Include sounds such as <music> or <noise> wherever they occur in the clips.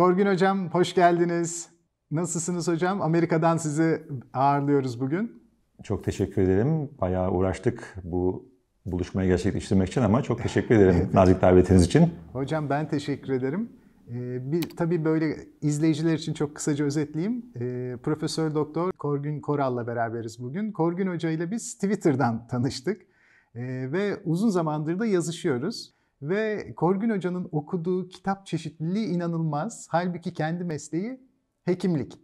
Korgün Hocam hoş geldiniz. Nasılsınız hocam? Amerika'dan sizi ağırlıyoruz bugün. Çok teşekkür ederim. Bayağı uğraştık bu buluşmayı gerçekleştirmek için ama çok teşekkür ederim <laughs> nazik davetiniz için. Hocam ben teşekkür ederim. Ee, bir, tabii böyle izleyiciler için çok kısaca özetleyeyim. Ee, Profesör Doktor Korgün Koral'la beraberiz bugün. Korgün Hoca ile biz Twitter'dan tanıştık ee, ve uzun zamandır da yazışıyoruz. Ve Korgün Hoca'nın okuduğu kitap çeşitliliği inanılmaz. Halbuki kendi mesleği hekimlik.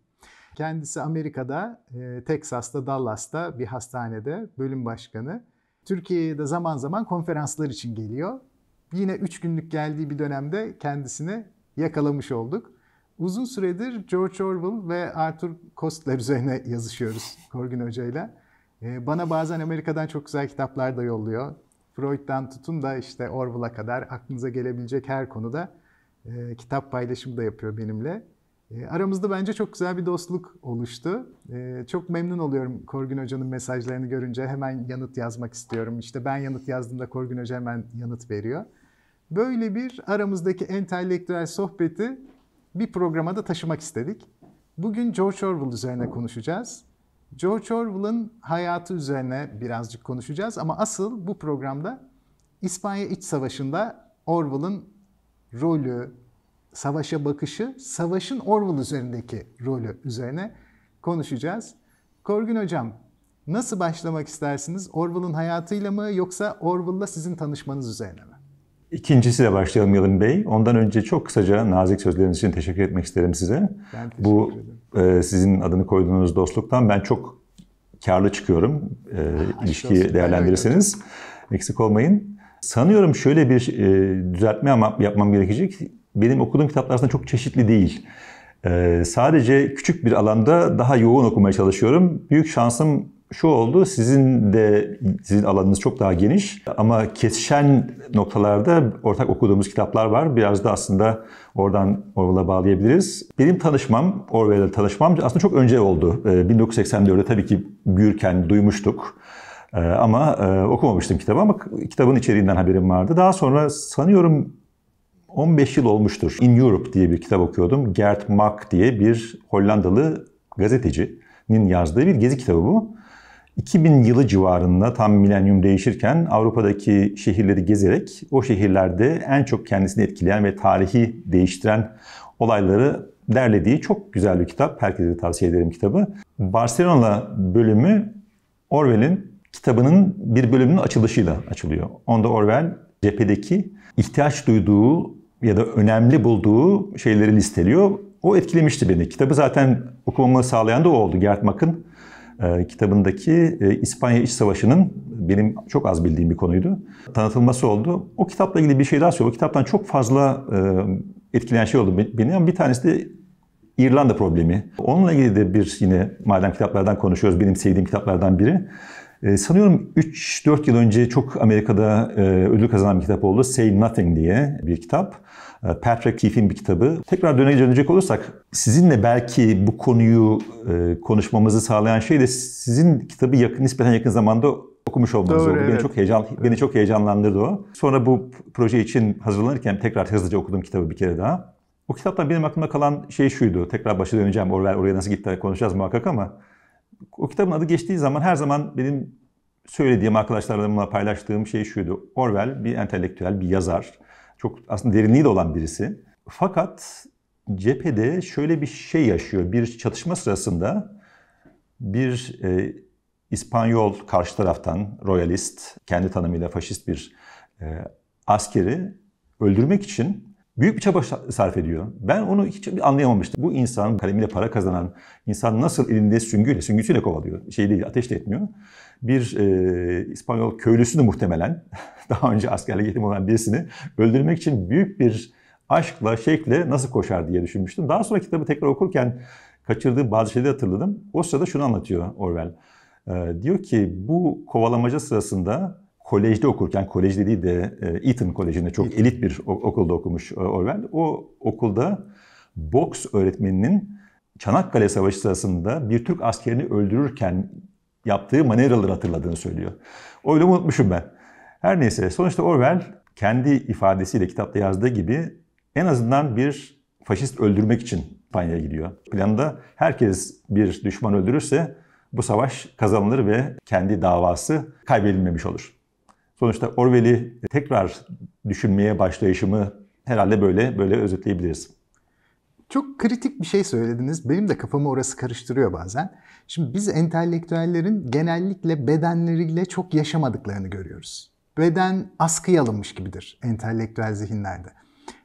Kendisi Amerika'da, e, Teksas'ta, Dallas'ta bir hastanede bölüm başkanı. Türkiye'ye de zaman zaman konferanslar için geliyor. Yine üç günlük geldiği bir dönemde kendisini yakalamış olduk. Uzun süredir George Orwell ve Arthur Kostler üzerine yazışıyoruz Korgün Hoca ile. Bana bazen Amerika'dan çok güzel kitaplar da yolluyor. Freud'dan tutun da işte Orwell'a kadar aklınıza gelebilecek her konuda e, kitap paylaşımı da yapıyor benimle. E, aramızda bence çok güzel bir dostluk oluştu. E, çok memnun oluyorum Korgün Hoca'nın mesajlarını görünce. Hemen yanıt yazmak istiyorum. İşte ben yanıt yazdığımda Korgün Hoca hemen yanıt veriyor. Böyle bir aramızdaki entelektüel sohbeti bir programa da taşımak istedik. Bugün George Orwell üzerine konuşacağız. Joe Orwell'ın hayatı üzerine birazcık konuşacağız ama asıl bu programda İspanya İç Savaşı'nda Orwell'ın rolü, savaşa bakışı, savaşın Orwell üzerindeki rolü üzerine konuşacağız. Korgun Hocam, nasıl başlamak istersiniz? Orwell'ın hayatıyla mı yoksa Orwell'la sizin tanışmanız üzerine mi? İkincisiyle başlayalım Yalın Bey. Ondan önce çok kısaca nazik sözleriniz için teşekkür etmek isterim size. Ben teşekkür Bu ederim. E, sizin adını koyduğunuz dostluktan ben çok karlı çıkıyorum e, ilişkiyi değerlendirirseniz. Eksik olmayın. Sanıyorum şöyle bir e, düzeltme ama yapmam gerekecek. Benim okuduğum kitaplar aslında çok çeşitli değil. E, sadece küçük bir alanda daha yoğun okumaya çalışıyorum. Büyük şansım şu oldu, sizin de sizin alanınız çok daha geniş ama kesişen noktalarda ortak okuduğumuz kitaplar var. Biraz da aslında oradan Orwell'a bağlayabiliriz. Benim tanışmam, Orwell'le tanışmam aslında çok önce oldu. 1984'te ee, tabii ki büyürken duymuştuk. Ee, ama e, okumamıştım kitabı ama kitabın içeriğinden haberim vardı. Daha sonra sanıyorum 15 yıl olmuştur. In Europe diye bir kitap okuyordum. Gert Mak diye bir Hollandalı gazetecinin yazdığı bir gezi kitabı bu. 2000 yılı civarında tam milenyum değişirken Avrupa'daki şehirleri gezerek o şehirlerde en çok kendisini etkileyen ve tarihi değiştiren olayları derlediği çok güzel bir kitap. Herkese tavsiye ederim kitabı. Barcelona bölümü Orwell'in kitabının bir bölümünün açılışıyla açılıyor. Onda Orwell cephedeki ihtiyaç duyduğu ya da önemli bulduğu şeyleri listeliyor. O etkilemişti beni. Kitabı zaten okumamı sağlayan da o oldu. Gert Mak'ın ee, kitabındaki e, İspanya İç Savaşı'nın benim çok az bildiğim bir konuydu. Tanıtılması oldu. O kitapla ilgili bir şey daha söyleyeyim. O kitaptan çok fazla e, etkileyen şey oldu beni ama bir tanesi de İrlanda problemi. Onunla ilgili de bir yine madem kitaplardan konuşuyoruz benim sevdiğim kitaplardan biri. E, sanıyorum 3-4 yıl önce çok Amerika'da ödül kazanan bir kitap oldu. Say Nothing diye bir kitap. Ee, Patrick Keefe'in bir kitabı. Tekrar dönecek olursak sizinle belki bu konuyu e, konuşmamızı sağlayan şey de sizin kitabı yakın nispeten yakın zamanda okumuş olmanız Doğru, oldu. Evet. Beni çok heyecan evet. beni çok heyecanlandırdı o. Sonra bu proje için hazırlanırken tekrar hızlıca okudum kitabı bir kere daha. O kitaptan benim aklımda kalan şey şuydu. Tekrar başa döneceğim. Orwell oraya nasıl gitti konuşacağız muhakkak ama o kitabın adı geçtiği zaman her zaman benim söylediğim arkadaşlarımla paylaştığım şey şuydu. Orwell bir entelektüel, bir yazar çok aslında derinliği de olan birisi. Fakat cephede şöyle bir şey yaşıyor. Bir çatışma sırasında bir e, İspanyol karşı taraftan royalist, kendi tanımıyla faşist bir e, askeri öldürmek için büyük bir çaba sarf ediyor. Ben onu hiç anlayamamıştım. Bu insan kalemiyle para kazanan insan nasıl elinde süngüyle, süngüsüyle kovalıyor. Şey değil, ateş de etmiyor bir e, İspanyol köylüsünü muhtemelen <laughs> daha önce askerlik eğitim olan birisini öldürmek için büyük bir aşkla, şekle nasıl koşar diye düşünmüştüm. Daha sonra kitabı tekrar okurken kaçırdığı bazı şeyleri hatırladım. O sırada şunu anlatıyor Orwell. E, diyor ki bu kovalamaca sırasında kolejde okurken, kolejde değil de e, Eton Koleji'nde çok elit bir okulda okumuş e, Orwell. O okulda boks öğretmeninin Çanakkale Savaşı sırasında bir Türk askerini öldürürken yaptığı manevraları hatırladığını söylüyor. Öyle unutmuşum ben. Her neyse sonuçta Orwell kendi ifadesiyle kitapta yazdığı gibi en azından bir faşist öldürmek için Panya'ya gidiyor. Planında herkes bir düşman öldürürse bu savaş kazanılır ve kendi davası kaybedilmemiş olur. Sonuçta Orwell'i tekrar düşünmeye başlayışımı herhalde böyle böyle özetleyebiliriz çok kritik bir şey söylediniz. Benim de kafamı orası karıştırıyor bazen. Şimdi biz entelektüellerin genellikle bedenleriyle çok yaşamadıklarını görüyoruz. Beden askıya alınmış gibidir entelektüel zihinlerde.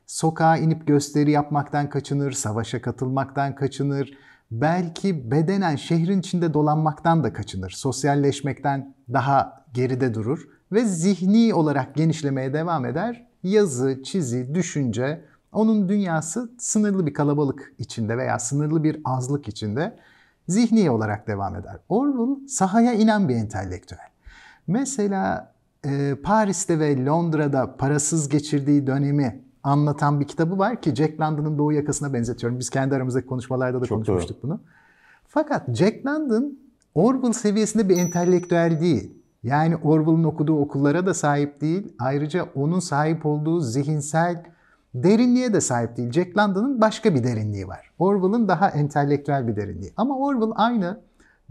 Sokağa inip gösteri yapmaktan kaçınır, savaşa katılmaktan kaçınır. Belki bedenen şehrin içinde dolanmaktan da kaçınır. Sosyalleşmekten daha geride durur ve zihni olarak genişlemeye devam eder. Yazı, çizi, düşünce, onun dünyası sınırlı bir kalabalık içinde veya sınırlı bir azlık içinde zihni olarak devam eder. Orwell sahaya inen bir entelektüel. Mesela e, Paris'te ve Londra'da parasız geçirdiği dönemi anlatan bir kitabı var ki Jack London'ın doğu yakasına benzetiyorum. Biz kendi aramızdaki konuşmalarda da Çok konuşmuştuk doğru. bunu. Fakat Jack London Orwell seviyesinde bir entelektüel değil. Yani Orwell'ın okuduğu okullara da sahip değil. Ayrıca onun sahip olduğu zihinsel derinliğe de sahip değil. Jack London'ın başka bir derinliği var. Orwell'ın daha entelektüel bir derinliği. Ama Orwell aynı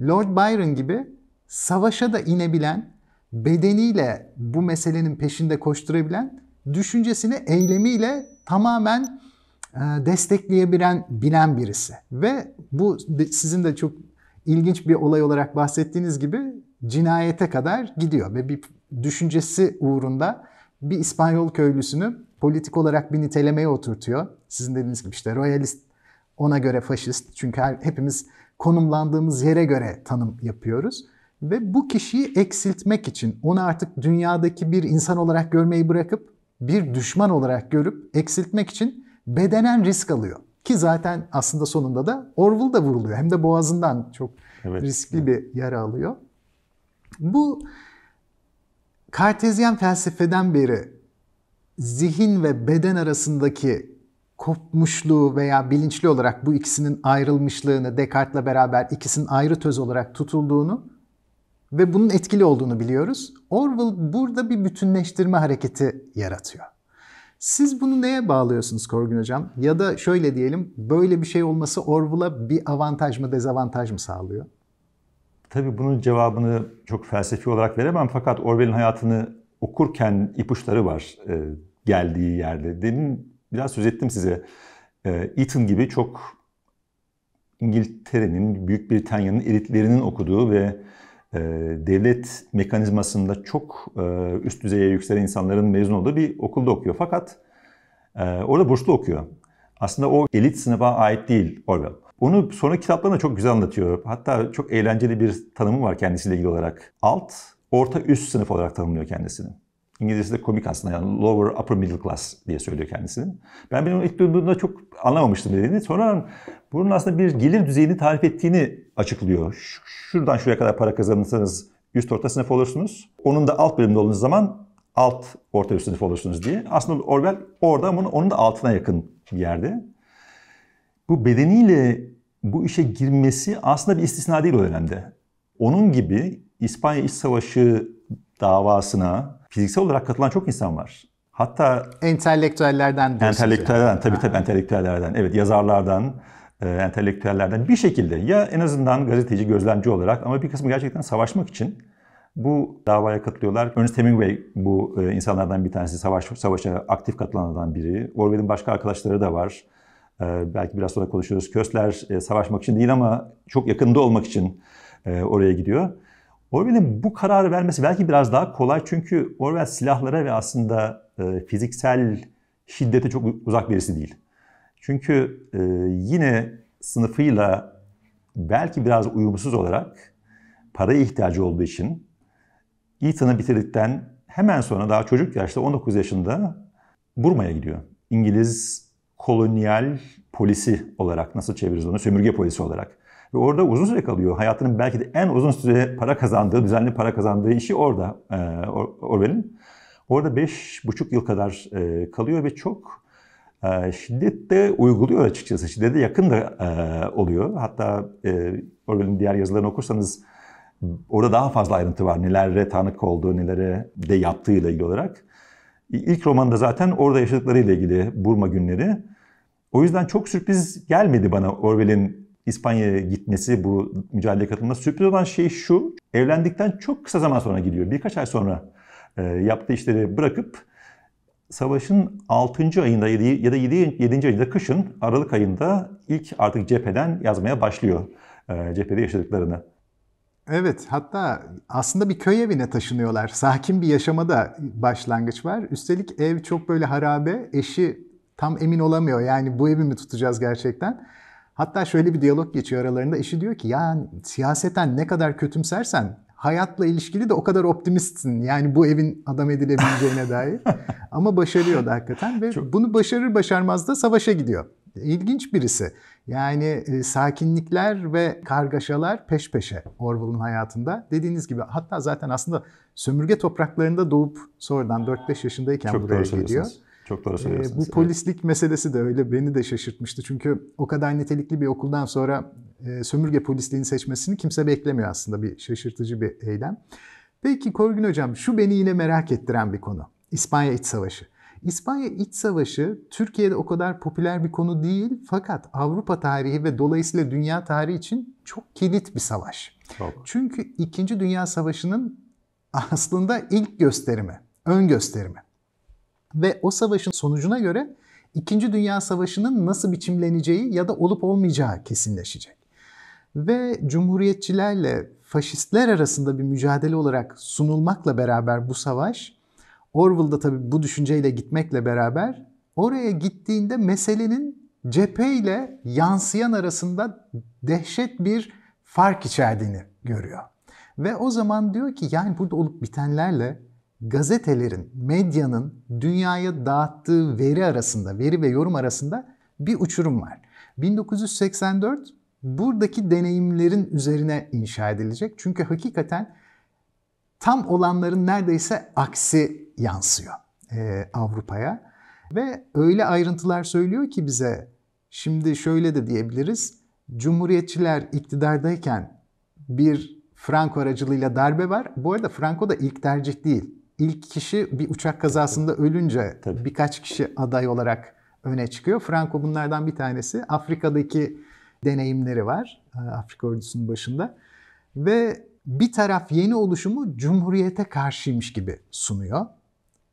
Lord Byron gibi savaşa da inebilen, bedeniyle bu meselenin peşinde koşturabilen, düşüncesini eylemiyle tamamen e, destekleyebilen bilen birisi. Ve bu sizin de çok ilginç bir olay olarak bahsettiğiniz gibi cinayete kadar gidiyor ve bir düşüncesi uğrunda bir İspanyol köylüsünü politik olarak bir nitelemeye oturtuyor. Sizin dediğiniz gibi işte royalist ona göre faşist. Çünkü hepimiz konumlandığımız yere göre tanım yapıyoruz. Ve bu kişiyi eksiltmek için onu artık dünyadaki bir insan olarak görmeyi bırakıp bir düşman olarak görüp eksiltmek için bedenen risk alıyor. Ki zaten aslında sonunda da Orwell da vuruluyor. Hem de boğazından çok evet, riskli evet. bir yara alıyor. Bu Kartezyen felsefeden beri zihin ve beden arasındaki kopmuşluğu veya bilinçli olarak bu ikisinin ayrılmışlığını Descartes'le beraber ikisinin ayrı töz olarak tutulduğunu ve bunun etkili olduğunu biliyoruz. Orwell burada bir bütünleştirme hareketi yaratıyor. Siz bunu neye bağlıyorsunuz Korgun Hocam? Ya da şöyle diyelim, böyle bir şey olması Orwell'a bir avantaj mı dezavantaj mı sağlıyor? Tabii bunun cevabını çok felsefi olarak veremem fakat Orwell'in hayatını okurken ipuçları var. Ee, geldiği yerde. Demin biraz söz ettim size. Ee, Eton gibi çok İngiltere'nin, Büyük Britanya'nın elitlerinin okuduğu ve e, devlet mekanizmasında çok e, üst düzeye yükselen insanların mezun olduğu bir okulda okuyor. Fakat e, orada burslu okuyor. Aslında o elit sınıfa ait değil Orwell. Onu sonra kitaplarında çok güzel anlatıyor. Hatta çok eğlenceli bir tanımı var kendisiyle ilgili olarak. Alt, orta üst sınıf olarak tanımlıyor kendisini. İngilizcesi de komik aslında. Yani lower upper middle class diye söylüyor kendisini. Ben benim ilk duyduğumda çok anlamamıştım dediğini. Sonra bunun aslında bir gelir düzeyini tarif ettiğini açıklıyor. Şuradan şuraya kadar para kazanırsanız üst orta sınıf olursunuz. Onun da alt bölümde olduğunuz zaman alt orta üst sınıf olursunuz diye. Aslında Orwell orada ama onun da altına yakın bir yerde. Bu bedeniyle bu işe girmesi aslında bir istisna değil o dönemde. Onun gibi İspanya İç Savaşı davasına fiziksel olarak katılan çok insan var. Hatta entelektüellerden de. Entelektüellerden yani. tabii tabii entelektüellerden. Evet yazarlardan, e, entelektüellerden bir şekilde ya en azından gazeteci, gözlemci olarak ama bir kısmı gerçekten savaşmak için bu davaya katılıyorlar. Ernest Hemingway bu e, insanlardan bir tanesi, savaş savaşa aktif katılanlardan biri. Orwell'in başka arkadaşları da var. E, belki biraz sonra konuşuruz. Köstler e, savaşmak için değil ama çok yakında olmak için e, oraya gidiyor. Orwell'in bu kararı vermesi belki biraz daha kolay çünkü Orwell silahlara ve aslında e, fiziksel şiddete çok uzak birisi değil. Çünkü e, yine sınıfıyla belki biraz uyumsuz olarak paraya ihtiyacı olduğu için Ethan'ı bitirdikten hemen sonra daha çocuk yaşta 19 yaşında Burma'ya gidiyor. İngiliz kolonyal polisi olarak nasıl çeviririz onu? Sömürge polisi olarak. Ve orada uzun süre kalıyor. Hayatının belki de en uzun süre para kazandığı, düzenli para kazandığı işi orada e, Orwell'in. Orada beş buçuk yıl kadar e, kalıyor ve çok e, şiddet de uyguluyor açıkçası. Şiddete yakın da e, oluyor. Hatta Orwell'in diğer yazılarını okursanız orada daha fazla ayrıntı var. Nelere tanık olduğu, nelere de yaptığıyla ilgili olarak. İlk romanda zaten orada yaşadıklarıyla ilgili Burma günleri. O yüzden çok sürpriz gelmedi bana Orwell'in İspanya'ya gitmesi, bu mücadele katılması. Sürpriz olan şey şu, evlendikten çok kısa zaman sonra gidiyor. Birkaç ay sonra e, yaptığı işleri bırakıp savaşın 6. ayında ya da 7. 7. ayında kışın Aralık ayında ilk artık cepheden yazmaya başlıyor e, cephede yaşadıklarını. Evet hatta aslında bir köy evine taşınıyorlar. Sakin bir yaşamada başlangıç var. Üstelik ev çok böyle harabe. Eşi tam emin olamıyor. Yani bu evi mi tutacağız gerçekten? Hatta şöyle bir diyalog geçiyor aralarında. Eşi diyor ki ya siyaseten ne kadar kötümsersen hayatla ilişkili de o kadar optimistsin. Yani bu evin adam edilebileceğine <laughs> dair. Ama başarıyor da hakikaten ve Çok... bunu başarır başarmaz da savaşa gidiyor. İlginç birisi. Yani e, sakinlikler ve kargaşalar peş peşe Orwell'ın hayatında. Dediğiniz gibi hatta zaten aslında sömürge topraklarında doğup sonradan 4-5 yaşındayken Çok buraya geliyor. Çok doğru ee, söylüyorsunuz. E, bu polislik evet. meselesi de öyle beni de şaşırtmıştı. Çünkü o kadar nitelikli bir okuldan sonra e, sömürge polisliğini seçmesini kimse beklemiyor aslında. Bir şaşırtıcı bir eylem. Peki Korgün Hocam şu beni yine merak ettiren bir konu. İspanya İç Savaşı. İspanya İç Savaşı Türkiye'de o kadar popüler bir konu değil fakat Avrupa tarihi ve dolayısıyla dünya tarihi için çok kilit bir savaş. Çok. Çünkü 2. Dünya Savaşı'nın aslında ilk gösterimi, ön gösterimi. Ve o savaşın sonucuna göre İkinci Dünya Savaşı'nın nasıl biçimleneceği ya da olup olmayacağı kesinleşecek. Ve cumhuriyetçilerle faşistler arasında bir mücadele olarak sunulmakla beraber bu savaş, Orwell'da tabii bu düşünceyle gitmekle beraber oraya gittiğinde meselenin cepheyle yansıyan arasında dehşet bir fark içerdiğini görüyor. Ve o zaman diyor ki yani burada olup bitenlerle gazetelerin, medyanın dünyaya dağıttığı veri arasında, veri ve yorum arasında bir uçurum var. 1984 buradaki deneyimlerin üzerine inşa edilecek. Çünkü hakikaten tam olanların neredeyse aksi yansıyor e, Avrupa'ya. Ve öyle ayrıntılar söylüyor ki bize şimdi şöyle de diyebiliriz. Cumhuriyetçiler iktidardayken bir Franco aracılığıyla darbe var. Bu arada Franco da ilk tercih değil ilk kişi bir uçak kazasında ölünce Tabii. birkaç kişi aday olarak öne çıkıyor. Franco bunlardan bir tanesi. Afrika'daki deneyimleri var. E, Afrika ordusunun başında. Ve bir taraf yeni oluşumu cumhuriyete karşıymış gibi sunuyor.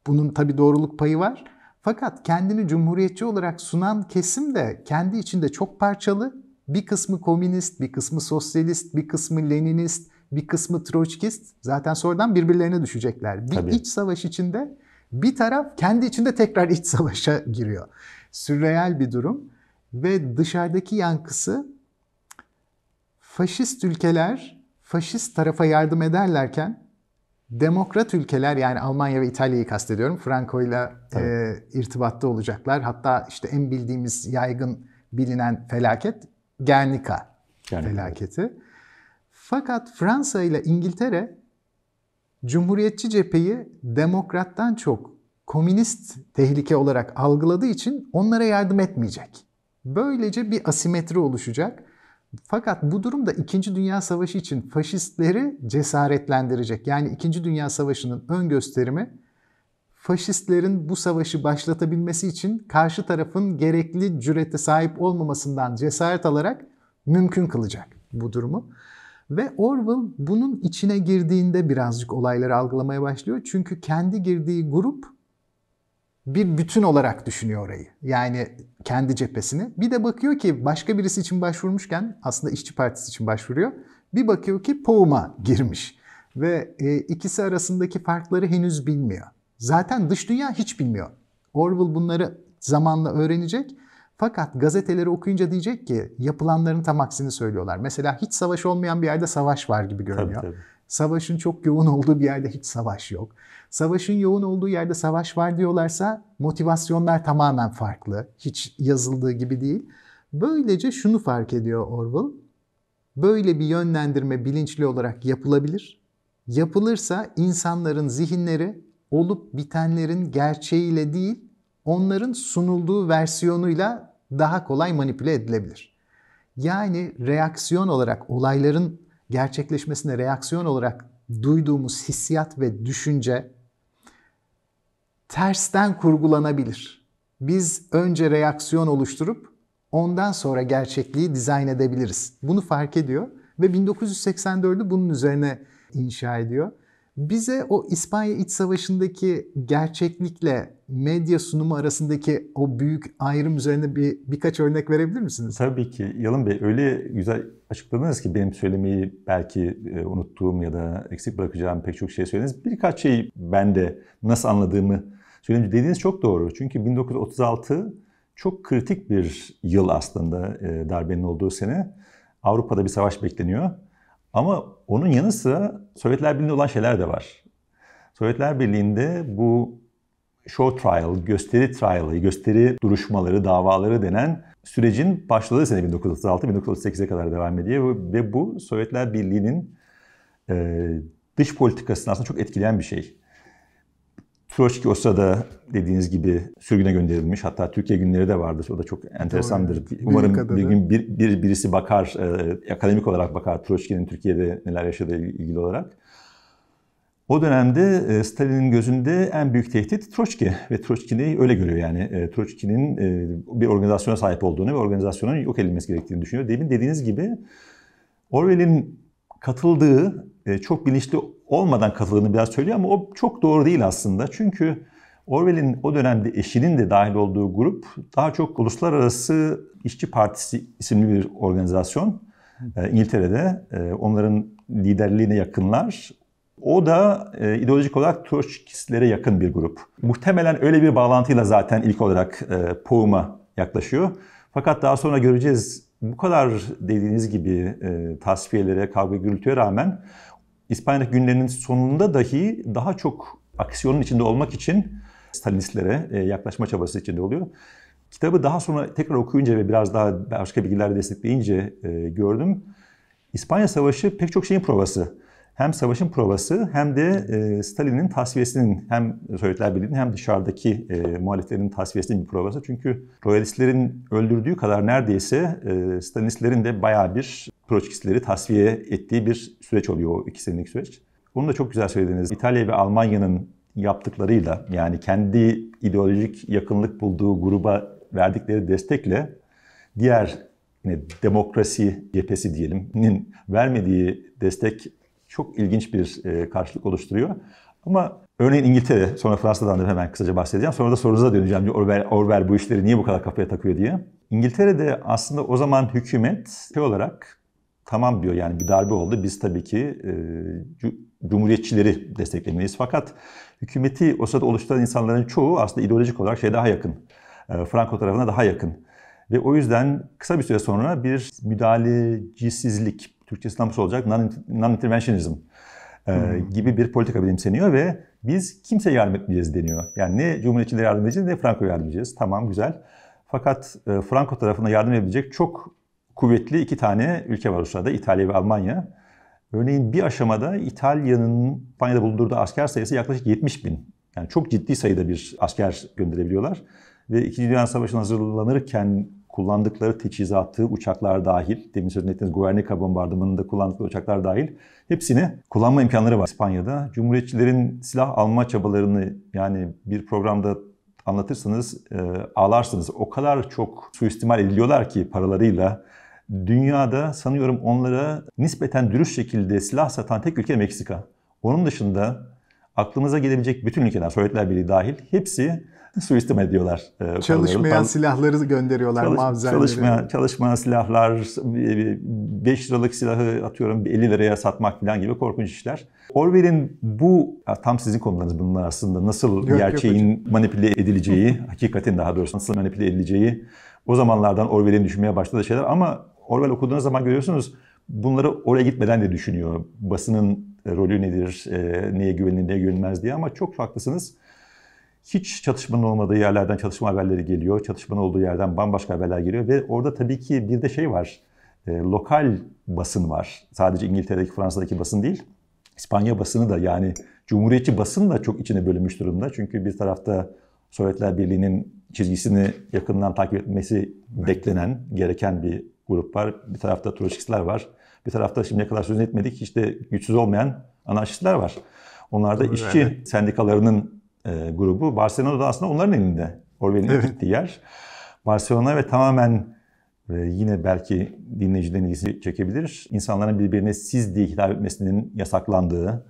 Bunun tabi doğruluk payı var. Fakat kendini cumhuriyetçi olarak sunan kesim de kendi içinde çok parçalı. Bir kısmı komünist, bir kısmı sosyalist, bir kısmı leninist, bir kısmı Troçkist. Zaten sonradan birbirlerine düşecekler. Bir Tabii. iç savaş içinde bir taraf kendi içinde tekrar iç savaşa giriyor. Sürreel bir durum ve dışarıdaki yankısı faşist ülkeler faşist tarafa yardım ederlerken demokrat ülkeler yani Almanya ve İtalya'yı kastediyorum Franco ile e, irtibatta olacaklar. Hatta işte en bildiğimiz yaygın bilinen felaket Gernika, Gernika. felaketi. Fakat Fransa ile İngiltere Cumhuriyetçi cepheyi demokrattan çok komünist tehlike olarak algıladığı için onlara yardım etmeyecek. Böylece bir asimetri oluşacak. Fakat bu durum da 2. Dünya Savaşı için faşistleri cesaretlendirecek. Yani 2. Dünya Savaşı'nın ön gösterimi faşistlerin bu savaşı başlatabilmesi için karşı tarafın gerekli cürete sahip olmamasından cesaret alarak mümkün kılacak bu durumu. Ve Orwell bunun içine girdiğinde birazcık olayları algılamaya başlıyor. Çünkü kendi girdiği grup bir bütün olarak düşünüyor orayı. Yani kendi cephesini. Bir de bakıyor ki başka birisi için başvurmuşken aslında işçi partisi için başvuruyor. Bir bakıyor ki Poğum'a girmiş. Ve e, ikisi arasındaki farkları henüz bilmiyor. Zaten dış dünya hiç bilmiyor. Orwell bunları zamanla öğrenecek fakat gazeteleri okuyunca diyecek ki yapılanların tam aksini söylüyorlar. Mesela hiç savaş olmayan bir yerde savaş var gibi görünüyor. Tabii, tabii. Savaşın çok yoğun olduğu bir yerde hiç savaş yok. Savaşın yoğun olduğu yerde savaş var diyorlarsa motivasyonlar tamamen farklı. Hiç yazıldığı gibi değil. Böylece şunu fark ediyor Orwell. Böyle bir yönlendirme bilinçli olarak yapılabilir. Yapılırsa insanların zihinleri olup bitenlerin gerçeğiyle değil, onların sunulduğu versiyonuyla daha kolay manipüle edilebilir. Yani reaksiyon olarak olayların gerçekleşmesine reaksiyon olarak duyduğumuz hissiyat ve düşünce tersten kurgulanabilir. Biz önce reaksiyon oluşturup ondan sonra gerçekliği dizayn edebiliriz. Bunu fark ediyor ve 1984'ü bunun üzerine inşa ediyor bize o İspanya İç Savaşı'ndaki gerçeklikle medya sunumu arasındaki o büyük ayrım üzerine bir birkaç örnek verebilir misiniz? Tabii ki Yalın Bey öyle güzel açıkladınız ki benim söylemeyi belki e, unuttuğum ya da eksik bırakacağım pek çok şey söylediniz. Birkaç şey ben de nasıl anladığımı söyleyeyim. Dediğiniz çok doğru. Çünkü 1936 çok kritik bir yıl aslında e, darbenin olduğu sene. Avrupa'da bir savaş bekleniyor. Ama onun yanı sıra Sovyetler Birliği'nde olan şeyler de var. Sovyetler Birliği'nde bu show trial, gösteri trial'ı, gösteri duruşmaları, davaları denen sürecin başladığı sene 1936-1938'e kadar devam ediyor ve bu Sovyetler Birliği'nin e, dış politikasını aslında çok etkileyen bir şey. Kuroçki Osa'da dediğiniz gibi sürgüne gönderilmiş. Hatta Türkiye günleri de vardı. O da çok enteresandır. Doğru. Umarım bir, bir gün bir, bir birisi bakar, e, akademik olarak bakar Kuroçki'nin Türkiye'de neler yaşadığı ilgili olarak. O dönemde e, Stalin'in gözünde en büyük tehdit Troçki ve Troçki'ni öyle görüyor yani. E, Troçki'nin e, bir organizasyona sahip olduğunu ve organizasyonun yok edilmesi gerektiğini düşünüyor. Demin dediğiniz gibi Orwell'in katıldığı e, çok bilinçli olmadan katıldığını biraz söylüyor ama o çok doğru değil aslında. Çünkü Orwell'in o dönemde eşinin de dahil olduğu grup daha çok Uluslararası İşçi Partisi isimli bir organizasyon. E, İngiltere'de e, onların liderliğine yakınlar. O da e, ideolojik olarak Trotskistlere yakın bir grup. Muhtemelen öyle bir bağlantıyla zaten ilk olarak e, Poem'a yaklaşıyor. Fakat daha sonra göreceğiz bu kadar dediğiniz gibi e, tasfiyelere, kavga gürültüye rağmen İspanya günlerinin sonunda dahi daha çok aksiyonun içinde olmak için Stalinistlere e, yaklaşma çabası içinde oluyor. Kitabı daha sonra tekrar okuyunca ve biraz daha başka bilgilerle destekleyince e, gördüm. İspanya Savaşı pek çok şeyin provası hem savaşın provası hem de e, Stalin'in tasfiyesinin hem Sovyetler Birliği'nin hem dışarıdaki e, muhaliflerin tasfiyesinin bir provası. Çünkü royalistlerin öldürdüğü kadar neredeyse e, Stalinistlerin de bayağı bir Troçkistleri tasfiye ettiği bir süreç oluyor o iki senelik süreç. Onu da çok güzel söylediniz. İtalya ve Almanya'nın yaptıklarıyla yani kendi ideolojik yakınlık bulduğu gruba verdikleri destekle diğer yine demokrasi cephesi diyelim vermediği destek çok ilginç bir e, karşılık oluşturuyor. Ama örneğin İngiltere, sonra Fransa'dan da hemen kısaca bahsedeceğim. Sonra da sorunuza döneceğim. Orwell, Orwell bu işleri niye bu kadar kafaya takıyor diye. İngiltere'de aslında o zaman hükümet şey olarak tamam diyor yani bir darbe oldu. Biz tabii ki e, cumhuriyetçileri desteklemeliyiz. Fakat hükümeti o sırada oluşturan insanların çoğu aslında ideolojik olarak şey daha yakın. E, Franco tarafına daha yakın. Ve o yüzden kısa bir süre sonra bir müdahalecisizlik. Türkçesi nasıl olacak? Non-interventionism e, hmm. gibi bir politika benimseniyor ve biz kimseye yardım etmeyeceğiz deniyor. Yani ne Cumhuriyetçilere yardım edeceğiz ne Franco yardım edeceğiz. Tamam güzel. Fakat e, Franco tarafına yardım edebilecek çok kuvvetli iki tane ülke var Rusya'da. İtalya ve Almanya. Örneğin bir aşamada İtalya'nın İspanya'da bulundurduğu asker sayısı yaklaşık 70 bin. Yani çok ciddi sayıda bir asker gönderebiliyorlar. Ve İkinci Dünya Savaşı'na hazırlanırken kullandıkları teçhizatı, uçaklar dahil, demin sözünü ettiğiniz Guernica bombardımanında kullandıkları uçaklar dahil hepsini kullanma imkanları var İspanya'da. Cumhuriyetçilerin silah alma çabalarını yani bir programda anlatırsanız e, ağlarsınız. O kadar çok suistimal ediliyorlar ki paralarıyla. Dünyada sanıyorum onlara nispeten dürüst şekilde silah satan tek ülke Meksika. Onun dışında aklımıza gelebilecek bütün ülkeler, Sovyetler Birliği dahil hepsi <laughs> suistim ediyorlar. E, çalışmayan Pan- silahları gönderiyorlar çalış, mavzenleri. Çalışmayan, çalışmayan silahlar, 5 liralık silahı atıyorum 50 liraya satmak falan gibi korkunç işler. Orwell'in bu, tam sizin konularınız bunlar aslında, nasıl yok, gerçeğin yok manipüle edileceği, <laughs> hakikatin daha doğrusu nasıl manipüle edileceği, o zamanlardan Orwell'in düşünmeye başladığı şeyler ama Orwell okuduğunuz zaman görüyorsunuz bunları oraya gitmeden de düşünüyor. Basının e, rolü nedir, e, neye güvenilir, neye güvenilmez diye ama çok farklısınız hiç çatışmanın olmadığı yerlerden çatışma haberleri geliyor. Çatışmanın olduğu yerden bambaşka haberler geliyor ve orada tabii ki bir de şey var. E, lokal basın var. Sadece İngiltere'deki, Fransa'daki basın değil. İspanya basını da yani Cumhuriyetçi basın da çok içine bölünmüş durumda. Çünkü bir tarafta Sovyetler Birliği'nin çizgisini yakından takip etmesi beklenen, gereken bir grup var. Bir tarafta Troçkistler var. Bir tarafta şimdiye kadar söz etmedik işte güçsüz olmayan anarşistler var. Onlar da işçi sendikalarının e, grubu. Barcelona da aslında onların elinde. Orwell'in evet. gittiği yer. Barcelona ve tamamen ve yine belki dinleyicilerin ilgisi çekebilir. İnsanların birbirine siz diye hitap etmesinin yasaklandığı,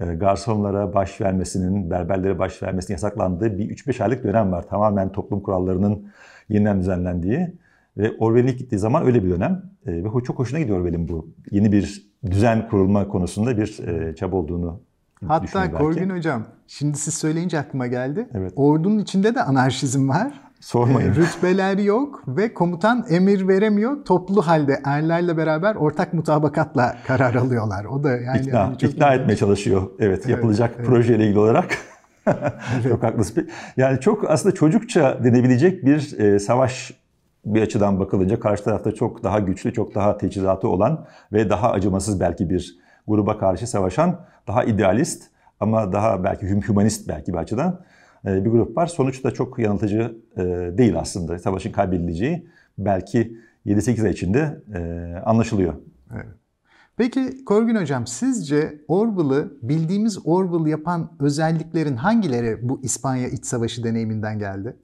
e, garsonlara baş vermesinin, berberlere baş vermesinin yasaklandığı bir 3-5 aylık dönem var. Tamamen toplum kurallarının yeniden düzenlendiği. Ve Orwell'in gittiği zaman öyle bir dönem. E, ve çok hoşuna gidiyor Orwell'in bu yeni bir düzen kurulma konusunda bir e, çaba olduğunu Hatta Korgun hocam şimdi siz söyleyince aklıma geldi. Evet. Ordunun içinde de anarşizm var. Sormayın. E, rütbeler yok ve komutan emir veremiyor. Toplu halde erlerle beraber ortak mutabakatla karar alıyorlar. O da yani ikna, yani çok ikna etmeye çalışıyor. Evet, evet yapılacak evet. projeyle ilgili olarak. <laughs> evet. çok haklısın. Yani çok aslında çocukça denebilecek bir e, savaş bir açıdan bakılınca karşı tarafta çok daha güçlü, çok daha teçhizatı olan ve daha acımasız belki bir gruba karşı savaşan daha idealist ama daha belki hümanist belki bir açıdan e, bir grup var. Sonuç da çok yanıltıcı e, değil aslında. Savaşın kaybedileceği belki 7-8 ay içinde e, anlaşılıyor. Evet. Peki Korgun Hocam sizce Orwell'ı bildiğimiz Orwell yapan özelliklerin hangileri bu İspanya İç Savaşı deneyiminden geldi?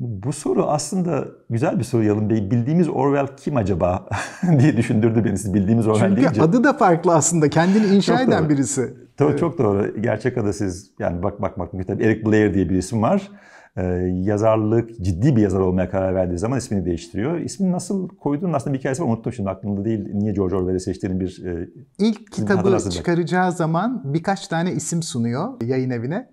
Bu soru aslında güzel bir soru Yalın Bey. Bildiğimiz Orwell kim acaba <laughs> diye düşündürdü beni siz bildiğimiz Orwell Çünkü deyince. Çünkü adı da farklı aslında. Kendini inşa eden doğru. birisi. Tabii evet. çok doğru. Gerçek adı siz yani bak bak bak tabii Eric Blair diye bir isim var. Ee, yazarlık ciddi bir yazar olmaya karar verdiği zaman ismini değiştiriyor. İsmini nasıl koyduğunun aslında bir hikayesi var unuttum şimdi aklımda değil. Niye George Orwell'i seçtiğini bir e, İlk kitabı çıkaracağı zaman birkaç tane isim sunuyor yayın evine.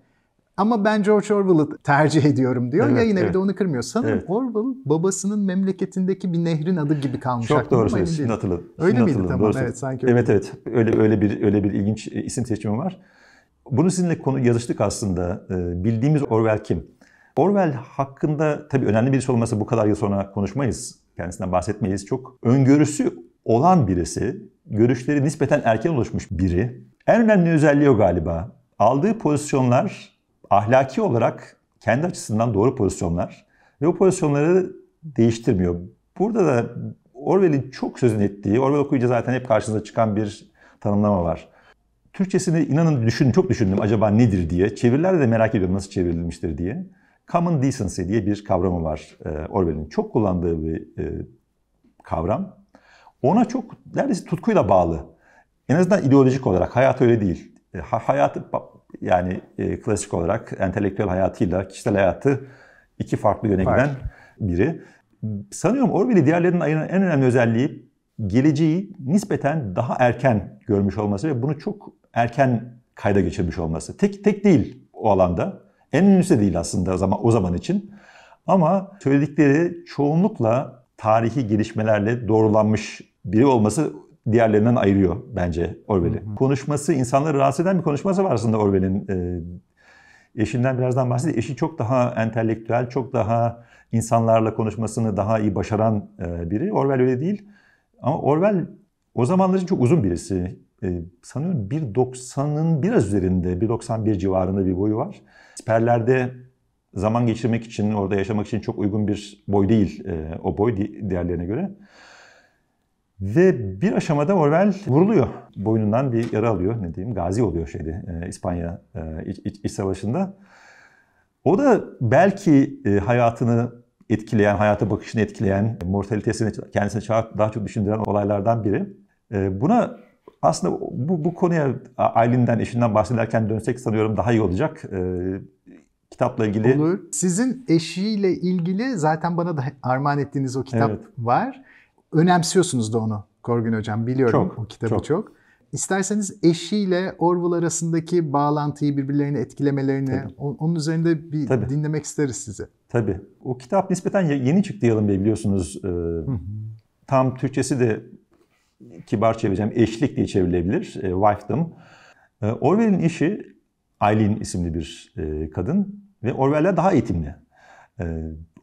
Ama ben George Orwell'ı tercih ediyorum diyor. Evet, yine evet. de onu kırmıyor. Sanırım evet. Orwell babasının memleketindeki bir nehrin adı gibi kalmış. Çok doğru söylüyorsun. Şimdi Öyle Şimdi miydi? Tamam doğrusu. evet sanki öyle. Evet evet. Öyle, öyle, bir, öyle bir ilginç isim seçimi var. Bunu sizinle konu yazıştık aslında. Ee, bildiğimiz Orwell kim? Orwell hakkında tabii önemli birisi olmasa bu kadar yıl sonra konuşmayız. Kendisinden bahsetmeyiz. Çok öngörüsü olan birisi. Görüşleri nispeten erken oluşmuş biri. En önemli özelliği o galiba. Aldığı pozisyonlar ahlaki olarak kendi açısından doğru pozisyonlar ve o pozisyonları değiştirmiyor. Burada da Orwell'in çok sözünü ettiği, Orwell okuyunca zaten hep karşınıza çıkan bir tanımlama var. Türkçesini inanın düşündüm, çok düşündüm acaba nedir diye. Çevirilerde de merak ediyorum nasıl çevrilmiştir diye. Common decency diye bir kavramı var e, Orwell'in. Çok kullandığı bir e, kavram. Ona çok neredeyse tutkuyla bağlı. En azından ideolojik olarak hayat öyle değil. E, hayatı yani e, klasik olarak entelektüel hayatıyla kişisel hayatı iki farklı yöne giden biri. Sanıyorum Orwell'i diğerlerinin ayıran en önemli özelliği geleceği nispeten daha erken görmüş olması ve bunu çok erken kayda geçirmiş olması. Tek tek değil o alanda. En ünlüsü değil aslında o zaman, o zaman için. Ama söyledikleri çoğunlukla tarihi gelişmelerle doğrulanmış biri olması diğerlerinden ayırıyor bence Orwell'i. Konuşması, insanları rahatsız eden bir konuşması var aslında Orwell'in. E, eşinden birazdan bahsedeyim. Eşi çok daha entelektüel, çok daha insanlarla konuşmasını daha iyi başaran e, biri. Orwell öyle değil. Ama Orwell o zamanlar için çok uzun birisi. E, sanıyorum 1.90'ın biraz üzerinde, 1.91 civarında bir boyu var. Siperlerde zaman geçirmek için, orada yaşamak için çok uygun bir boy değil e, o boy diğerlerine göre. Ve bir aşamada Orwell vuruluyor. Boynundan bir yara alıyor. Ne diyeyim? Gazi oluyor şeyde e, İspanya e, iç, iç, iç savaşında. O da belki e, hayatını etkileyen, hayata bakışını etkileyen, mortalitesini kendisine daha çok düşündüren olaylardan biri. buna aslında bu, bu konuya Aylin'den, eşinden bahsederken dönsek sanıyorum daha iyi olacak. kitapla ilgili. Olur. Sizin eşiyle ilgili zaten bana da armağan ettiğiniz o kitap evet. var önemsiyorsunuz da onu Korgun Hocam. Biliyorum çok, o kitabı çok. çok. İsterseniz eşiyle Orwell arasındaki bağlantıyı birbirlerini etkilemelerini Tabii. onun üzerinde bir Tabii. dinlemek isteriz sizi. Tabii. O kitap nispeten yeni çıktı Yalın Bey biliyorsunuz. Ee, tam Türkçesi de kibar çevireceğim. Eşlik diye çevrilebilir. E, wifedom. E, Orwell'in eşi Aileen isimli bir e, kadın ve Orwell'ler daha eğitimli. E,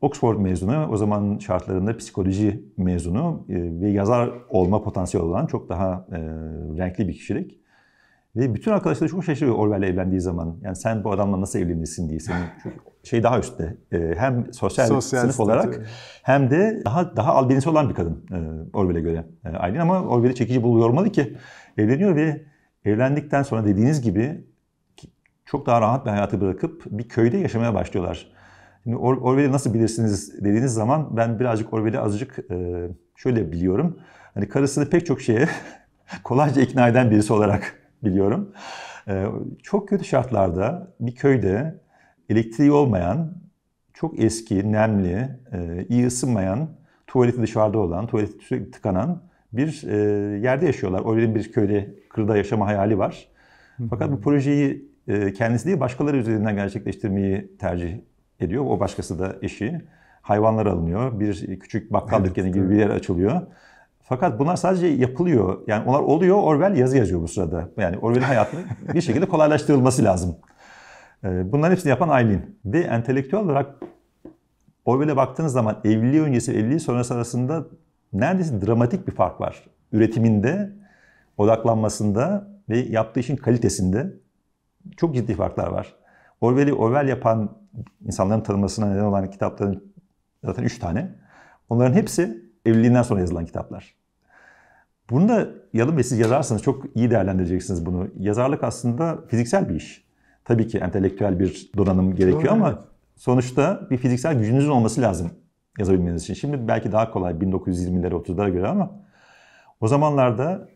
Oxford mezunu, o zaman şartlarında psikoloji mezunu e, ve yazar olma potansiyeli olan çok daha e, renkli bir kişilik. Ve bütün arkadaşları çok şaşırıyor Orwell'le evlendiği zaman. Yani sen bu adamla nasıl evlenirsin diye. Senin şey daha üstte. E, hem sosyal, sosyal sınıf statü. olarak hem de daha daha albenisi olan bir kadın Orwell'e göre Aylin. Ama Orwell'i çekici buluyor olmalı ki evleniyor ve evlendikten sonra dediğiniz gibi çok daha rahat bir hayatı bırakıp bir köyde yaşamaya başlıyorlar. Şimdi Or Orwell'i nasıl bilirsiniz dediğiniz zaman ben birazcık Orwell'i azıcık e, şöyle biliyorum. Hani karısını pek çok şeye <laughs> kolayca ikna eden birisi olarak biliyorum. E, çok kötü şartlarda bir köyde elektriği olmayan, çok eski, nemli, e, iyi ısınmayan, tuvaleti dışarıda olan, tuvaleti sürekli tıkanan bir e, yerde yaşıyorlar. Orwell'in bir köyde, kırda yaşama hayali var. Fakat bu projeyi e, kendisi değil başkaları üzerinden gerçekleştirmeyi tercih ediyor. O başkası da eşi. Hayvanlar alınıyor. Bir küçük bakkal evet, dükkanı gibi bir yer açılıyor. Fakat bunlar sadece yapılıyor. Yani onlar oluyor. Orwell yazı yazıyor bu sırada. Yani Orwell'in hayatını bir şekilde kolaylaştırılması lazım. Ee, bunların hepsini yapan Aylin. Ve entelektüel olarak Orwell'e baktığınız zaman evliliği öncesi evliliği sonrası arasında neredeyse dramatik bir fark var. Üretiminde, odaklanmasında ve yaptığı işin kalitesinde çok ciddi farklar var. Orwell'i Orwell yapan insanların tanımasına neden olan kitapların zaten üç tane. Onların hepsi evliliğinden sonra yazılan kitaplar. Bunu da yalın ve siz yazarsanız çok iyi değerlendireceksiniz bunu. Yazarlık aslında fiziksel bir iş. Tabii ki entelektüel bir donanım gerekiyor Doğru. ama sonuçta bir fiziksel gücünüzün olması lazım yazabilmeniz için. Şimdi belki daha kolay 1920'lere 30'lara göre ama o zamanlarda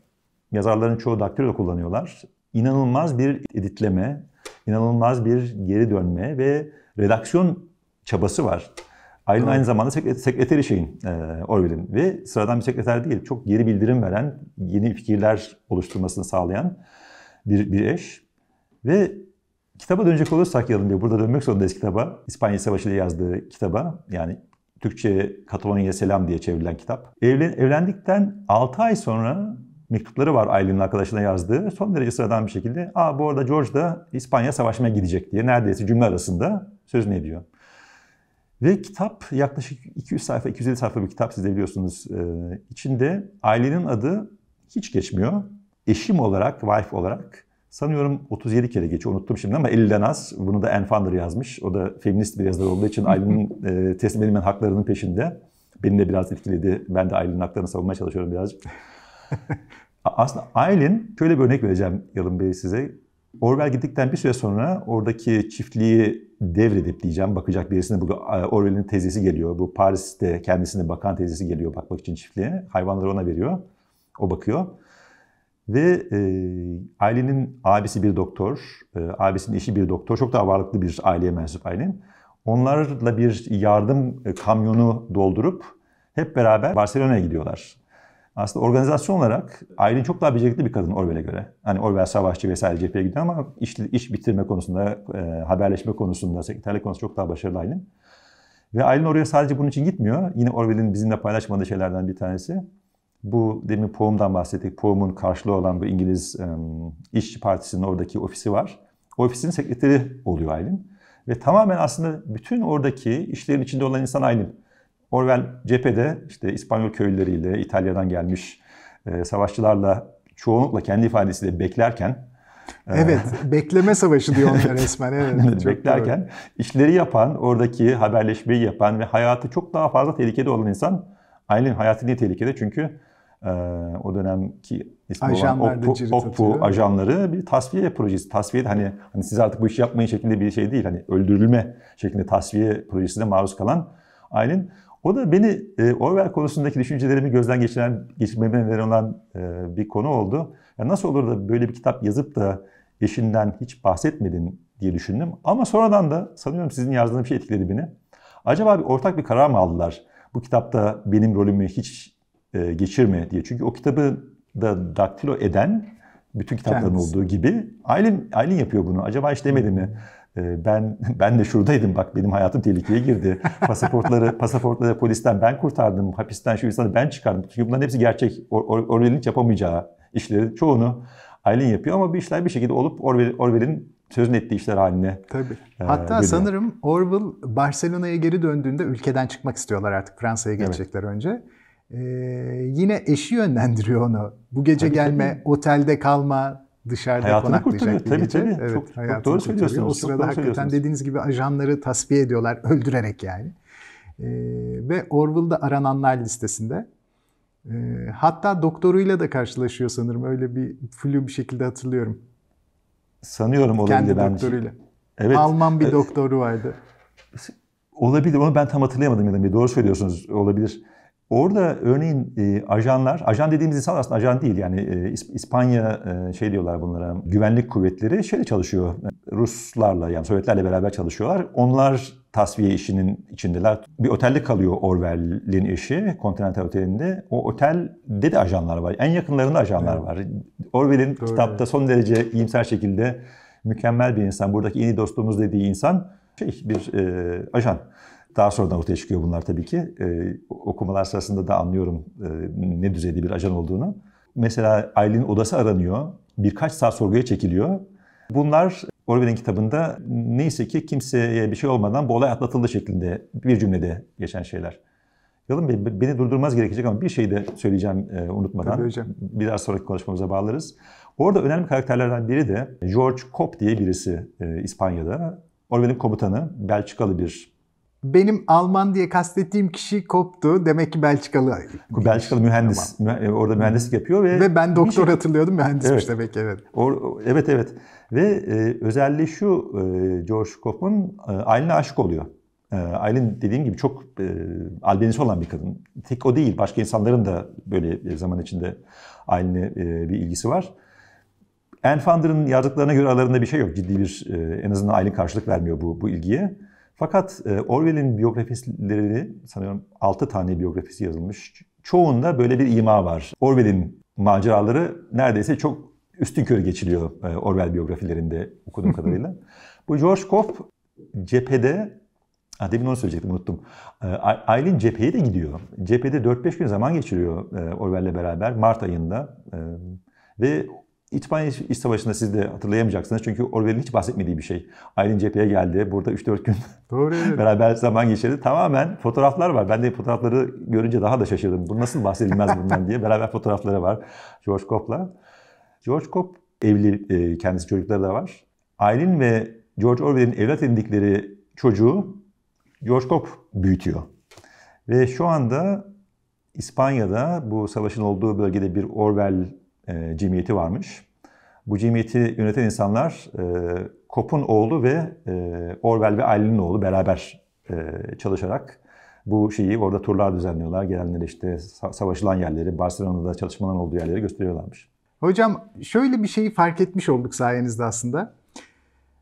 yazarların çoğu daktilo kullanıyorlar. İnanılmaz bir editleme, inanılmaz bir geri dönme ve redaksiyon çabası var. Aylin aynı zamanda sekreteri şeyin, e, Orwell'in ve sıradan bir sekreter değil, çok geri bildirim veren, yeni fikirler oluşturmasını sağlayan bir, bir eş. Ve kitaba dönecek olursak yalın diyor, burada dönmek zorundayız kitaba. İspanya Savaşı'da yazdığı kitaba, yani Türkçe Katalonya selam diye çevrilen kitap. Evlen, evlendikten 6 ay sonra mektupları var Aylin'in arkadaşına yazdığı. Son derece sıradan bir şekilde, aa bu arada George da İspanya savaşmaya gidecek diye neredeyse cümle arasında Söz ne diyor? Ve kitap yaklaşık 200 sayfa, 250 sayfa bir kitap siz de biliyorsunuz. Ee, içinde ailenin adı hiç geçmiyor. Eşim olarak, wife olarak sanıyorum 37 kere geçiyor. Unuttum şimdi ama 50'den az. Bunu da Anne Funder yazmış. O da feminist bir yazar olduğu için ailenin <laughs> e, teslim edilmeyen haklarının peşinde. Beni de biraz etkiledi. Ben de ailenin haklarını savunmaya çalışıyorum birazcık. <laughs> Aslında Aylin, şöyle bir örnek vereceğim Yalın Bey size. Orwell gittikten bir süre sonra oradaki çiftliği devredip diyeceğim bakacak birisini buluyor. E, Orwell'in teyzesi geliyor. Bu Paris'te kendisine bakan teyzesi geliyor bakmak için çiftliğe. Hayvanları ona veriyor. O bakıyor. Ve e, ailenin abisi bir doktor, e, abisinin eşi bir doktor. Çok daha varlıklı bir aileye mensup ailen. Onlarla bir yardım e, kamyonu doldurup hep beraber Barcelona'ya gidiyorlar. Aslında organizasyon olarak Aylin çok daha becerikli bir kadın Orwell'e göre. Hani Orwell savaşçı vesaire cepheye gidiyor ama iş, iş bitirme konusunda, e, haberleşme konusunda, sekreterlik konusunda çok daha başarılı Aylin. Ve Aylin oraya sadece bunun için gitmiyor. Yine Orwell'in bizimle paylaşmadığı şeylerden bir tanesi. Bu demin Poem'dan bahsettik. Poem'un karşılığı olan bu İngiliz e, İşçi Partisi'nin oradaki ofisi var. O ofisin sekreteri oluyor Aylin. Ve tamamen aslında bütün oradaki işlerin içinde olan insan Aylin. Orwell cephede işte İspanyol köylüleriyle, İtalya'dan gelmiş e, savaşçılarla çoğunlukla kendi ifadesiyle beklerken e, Evet, <laughs> bekleme savaşı diyor onlar resmen. Evet, beklerken doğru. işleri yapan, oradaki haberleşmeyi yapan ve hayatı çok daha fazla tehlikede olan insan Aylin hayatı niye tehlikede? Çünkü e, o dönemki ismi Ajanlar olan OPPU, OPPU ajanları bir tasfiye projesi. Tasfiye hani, hani siz artık bu işi yapmayın şeklinde bir şey değil. Hani öldürülme şeklinde tasfiye projesine maruz kalan Aylin o da beni e, Orwell konusundaki düşüncelerimi gözden geçiren, geçirmeme neden olan e, bir konu oldu. Yani nasıl olur da böyle bir kitap yazıp da eşinden hiç bahsetmedin diye düşündüm. Ama sonradan da sanıyorum sizin yazdığınız bir şey etkiledi beni. Acaba bir ortak bir karar mı aldılar? Bu kitapta benim rolümü hiç e, geçirme diye. Çünkü o kitabı da daktilo eden bütün kitapların Kendisi. olduğu gibi Aylin, Aylin yapıyor bunu. Acaba hiç demedi mi? Ee, ben <laughs> ben de şuradaydım bak benim hayatım tehlikeye girdi. Pasaportları <laughs> pasaportları polisten ben kurtardım. Hapisten şu insanı ben çıkardım. Çünkü bunların hepsi gerçek. Orwell'in yapamayacağı işleri çoğunu Aylin yapıyor ama bir işler bir şekilde olup Orwell'in Orwell sözün ettiği işler haline. Tabii. E, Hatta geliyor. sanırım Orwell Barcelona'ya geri döndüğünde ülkeden çıkmak istiyorlar artık Fransa'ya gelecekler evet. önce. Ee, yine eşi yönlendiriyor onu. Bu gece tabii, gelme, tabii. otelde kalma, dışarıda hayatını konaklayacak kurtarıyor. bir tabii, gece. Tabii, evet, çok, çok doğru söylüyorsunuz. O sırada hakikaten dediğiniz gibi ajanları tasfiye ediyorlar <laughs> öldürerek yani. Ee, ve Orwell'da arananlar listesinde. Ee, hatta doktoruyla da karşılaşıyor sanırım. Öyle bir flu bir şekilde hatırlıyorum. Sanıyorum olabilir Kendi şey- doktoruyla. Evet. Alman bir ee, doktoru vardı. Olabilir. Onu ben tam hatırlayamadım. Yani. Doğru söylüyorsunuz. Olabilir. Orada örneğin e, ajanlar, ajan dediğimiz insan aslında ajan değil yani e, İspanya e, şey diyorlar bunlara güvenlik kuvvetleri şeyle çalışıyor. Ruslarla yani Sovyetlerle beraber çalışıyorlar. Onlar tasfiye işinin içindeler. Bir otelde kalıyor Orwell'in eşi, Continental Oteli'nde. O otelde de ajanlar var. En yakınlarında ajanlar evet. var. Orwell'in kitapta son derece iyimser şekilde mükemmel bir insan. Buradaki iyi dostumuz dediği insan şey bir e, ajan. Daha sonradan ortaya çıkıyor bunlar tabii ki. E, okumalar sırasında da anlıyorum e, ne düzeyde bir ajan olduğunu. Mesela Aylin'in odası aranıyor. Birkaç saat sorguya çekiliyor. Bunlar Orwell'in kitabında neyse ki kimseye bir şey olmadan bu olay atlatıldı şeklinde bir cümlede geçen şeyler. Yalın Bey beni durdurmaz gerekecek ama bir şey de söyleyeceğim e, unutmadan. Tabii hocam. Biraz sonraki konuşmamıza bağlarız. Orada önemli karakterlerden biri de George Cobb diye birisi e, İspanya'da. Orwell'in komutanı, Belçikalı bir benim Alman diye kastettiğim kişi koptu. Demek ki Belçikalı. Belçikalı mühendis. Tamam. E, orada mühendislik yapıyor ve... Ve ben doktor şey... hatırlıyordum mühendismiş evet. demek ki evet. Or, evet evet. Ve e, özelliği şu e, George Kaufman e, Aylin'e aşık oluyor. E, Aylin dediğim gibi çok e, albenisi olan bir kadın. Tek o değil. Başka insanların da böyle zaman içinde Aylin'e e, bir ilgisi var. Anne Funder'ın yazdıklarına göre aralarında bir şey yok. Ciddi bir e, en azından Aylin karşılık vermiyor bu, bu ilgiye. Fakat e, Orwell'in biyografileri sanıyorum 6 tane biyografisi yazılmış. Çoğunda böyle bir ima var. Orwell'in maceraları neredeyse çok üstün körü geçiliyor e, Orwell biyografilerinde okuduğum <laughs> kadarıyla. Bu George Kopp cephede Ha, ah, demin onu söyleyecektim, unuttum. E, Aylin cepheye de gidiyor. Cephede 4-5 gün zaman geçiriyor Orwell'le beraber Mart ayında. Ve İspanya İç Savaşı'nda siz de hatırlayamayacaksınız. Çünkü Orwell'in hiç bahsetmediği bir şey. Aylin cepheye geldi. Burada 3-4 gün Doğru, <laughs> beraber zaman geçirdi. Tamamen fotoğraflar var. Ben de fotoğrafları görünce daha da şaşırdım. Bu nasıl bahsedilmez bundan diye. Beraber fotoğrafları var George Cobb'la. George Cobb evli, e, kendisi çocukları da var. Aylin ve George Orwell'in evlat edindikleri çocuğu George Cobb büyütüyor. Ve şu anda İspanya'da bu savaşın olduğu bölgede bir Orwell e, cemiyeti varmış. Bu cemiyeti yöneten insanlar e, Kop'un oğlu ve e, Orwell ve Aylin'in oğlu beraber e, çalışarak bu şeyi orada turlar düzenliyorlar. Gelenleri işte savaşılan yerleri, Barcelona'da çalışmaların olduğu yerleri gösteriyorlarmış. Hocam şöyle bir şeyi fark etmiş olduk sayenizde aslında.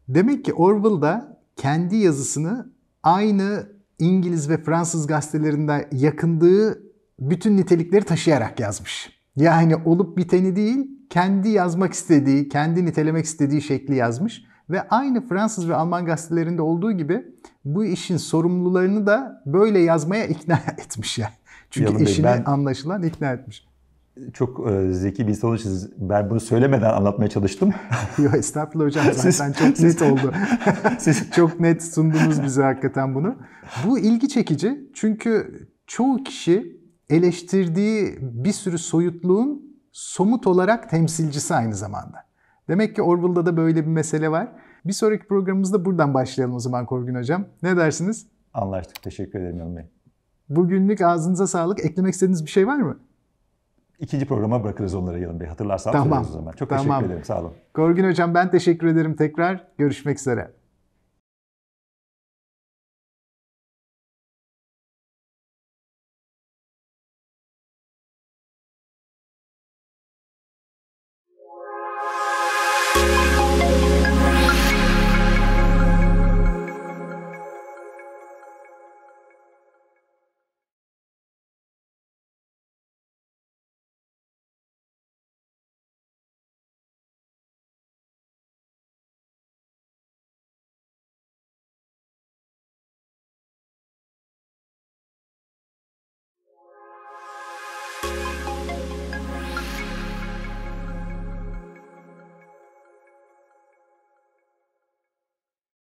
Demek ki Orwell da kendi yazısını aynı İngiliz ve Fransız gazetelerinde yakındığı bütün nitelikleri taşıyarak yazmış. Yani olup biteni değil, kendi yazmak istediği, kendi nitelemek istediği şekli yazmış. Ve aynı Fransız ve Alman gazetelerinde olduğu gibi bu işin sorumlularını da böyle yazmaya ikna <laughs> etmiş yani. Çünkü Yalın işini ben... anlaşılan ikna etmiş çok e, zeki bir insan olursunuz. Ben bunu söylemeden anlatmaya çalıştım. <laughs> Yok estağfurullah hocam zaten siz, çok net oldu. <laughs> siz çok net sundunuz bize hakikaten bunu. Bu ilgi çekici çünkü çoğu kişi eleştirdiği bir sürü soyutluğun somut olarak temsilcisi aynı zamanda. Demek ki Orwell'da da böyle bir mesele var. Bir sonraki programımızda buradan başlayalım o zaman Korgun Hocam. Ne dersiniz? Anlaştık. Teşekkür ederim Yalın Bey. Bugünlük ağzınıza sağlık. Eklemek istediğiniz bir şey var mı? İkinci programa bırakırız onları Yalın Bey. Hatırlarsanız tamam. o zaman. Çok tamam. teşekkür ederim. Sağ olun. Korgun Hocam ben teşekkür ederim tekrar. Görüşmek üzere.